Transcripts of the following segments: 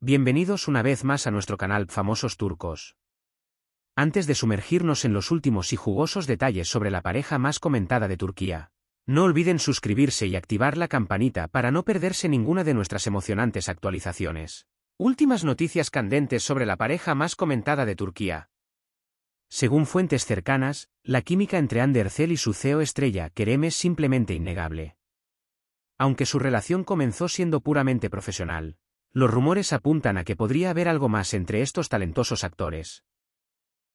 Bienvenidos una vez más a nuestro canal Famosos Turcos. Antes de sumergirnos en los últimos y jugosos detalles sobre la pareja más comentada de Turquía, no olviden suscribirse y activar la campanita para no perderse ninguna de nuestras emocionantes actualizaciones. Últimas noticias candentes sobre la pareja más comentada de Turquía. Según fuentes cercanas, la química entre Ander y su CEO estrella Kerem es simplemente innegable. Aunque su relación comenzó siendo puramente profesional, los rumores apuntan a que podría haber algo más entre estos talentosos actores.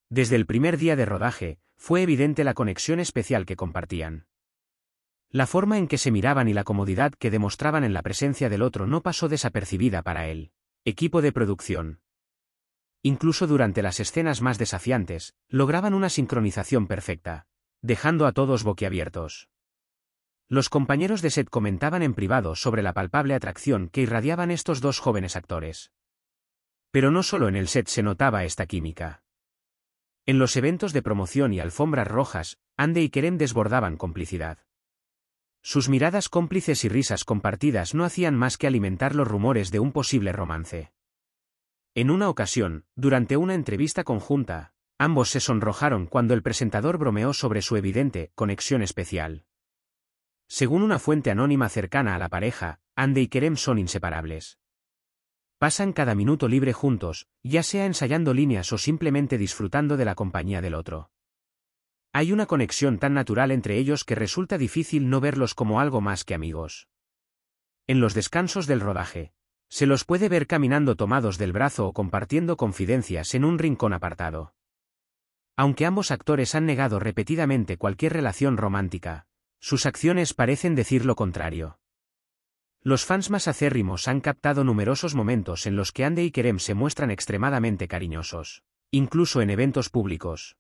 Desde el primer día de rodaje, fue evidente la conexión especial que compartían. La forma en que se miraban y la comodidad que demostraban en la presencia del otro no pasó desapercibida para él. Equipo de producción. Incluso durante las escenas más desafiantes, lograban una sincronización perfecta, dejando a todos boquiabiertos. Los compañeros de set comentaban en privado sobre la palpable atracción que irradiaban estos dos jóvenes actores. Pero no solo en el set se notaba esta química. En los eventos de promoción y alfombras rojas, Ande y Kerem desbordaban complicidad. Sus miradas cómplices y risas compartidas no hacían más que alimentar los rumores de un posible romance. En una ocasión, durante una entrevista conjunta, ambos se sonrojaron cuando el presentador bromeó sobre su evidente conexión especial. Según una fuente anónima cercana a la pareja, Ande y Kerem son inseparables. Pasan cada minuto libre juntos, ya sea ensayando líneas o simplemente disfrutando de la compañía del otro. Hay una conexión tan natural entre ellos que resulta difícil no verlos como algo más que amigos. En los descansos del rodaje, se los puede ver caminando tomados del brazo o compartiendo confidencias en un rincón apartado. Aunque ambos actores han negado repetidamente cualquier relación romántica, sus acciones parecen decir lo contrario. Los fans más acérrimos han captado numerosos momentos en los que Ande y Kerem se muestran extremadamente cariñosos, incluso en eventos públicos.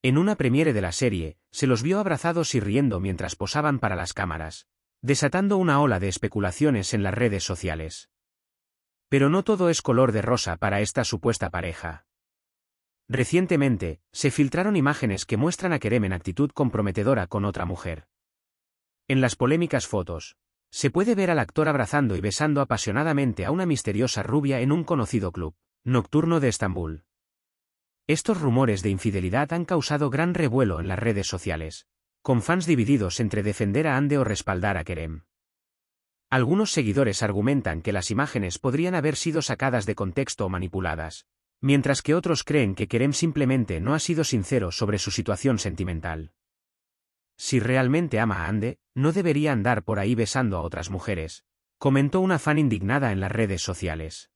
En una premiere de la serie, se los vio abrazados y riendo mientras posaban para las cámaras, desatando una ola de especulaciones en las redes sociales. Pero no todo es color de rosa para esta supuesta pareja. Recientemente, se filtraron imágenes que muestran a Kerem en actitud comprometedora con otra mujer. En las polémicas fotos, se puede ver al actor abrazando y besando apasionadamente a una misteriosa rubia en un conocido club, nocturno de Estambul. Estos rumores de infidelidad han causado gran revuelo en las redes sociales, con fans divididos entre defender a Ande o respaldar a Kerem. Algunos seguidores argumentan que las imágenes podrían haber sido sacadas de contexto o manipuladas, Mientras que otros creen que Kerem simplemente no ha sido sincero sobre su situación sentimental. Si realmente ama a Ande, no debería andar por ahí besando a otras mujeres, comentó una fan indignada en las redes sociales.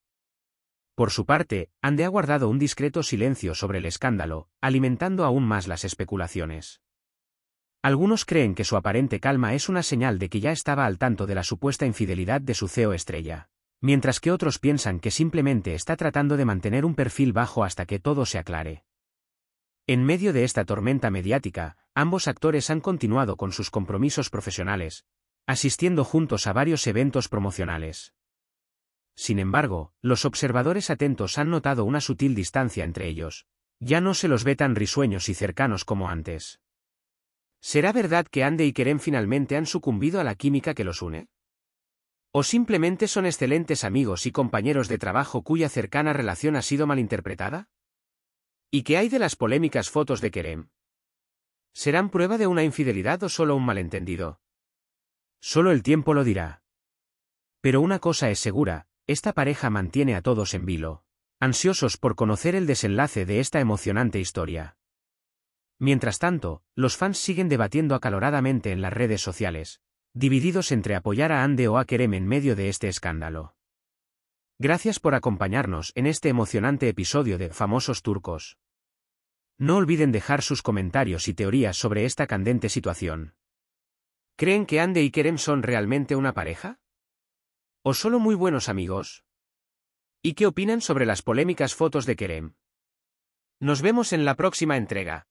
Por su parte, Ande ha guardado un discreto silencio sobre el escándalo, alimentando aún más las especulaciones. Algunos creen que su aparente calma es una señal de que ya estaba al tanto de la supuesta infidelidad de su CEO estrella mientras que otros piensan que simplemente está tratando de mantener un perfil bajo hasta que todo se aclare. En medio de esta tormenta mediática, ambos actores han continuado con sus compromisos profesionales, asistiendo juntos a varios eventos promocionales. Sin embargo, los observadores atentos han notado una sutil distancia entre ellos. Ya no se los ve tan risueños y cercanos como antes. ¿Será verdad que Ande y Kerem finalmente han sucumbido a la química que los une? O simplemente son excelentes amigos y compañeros de trabajo cuya cercana relación ha sido malinterpretada? ¿Y qué hay de las polémicas fotos de Kerem? ¿Serán prueba de una infidelidad o solo un malentendido? Solo el tiempo lo dirá. Pero una cosa es segura, esta pareja mantiene a todos en vilo, ansiosos por conocer el desenlace de esta emocionante historia. Mientras tanto, los fans siguen debatiendo acaloradamente en las redes sociales, divididos entre apoyar a Ande o a Kerem en medio de este escándalo. Gracias por acompañarnos en este emocionante episodio de Famosos Turcos. No olviden dejar sus comentarios y teorías sobre esta candente situación. ¿Creen que Ande y Kerem son realmente una pareja? ¿O solo muy buenos amigos? ¿Y qué opinan sobre las polémicas fotos de Kerem? Nos vemos en la próxima entrega.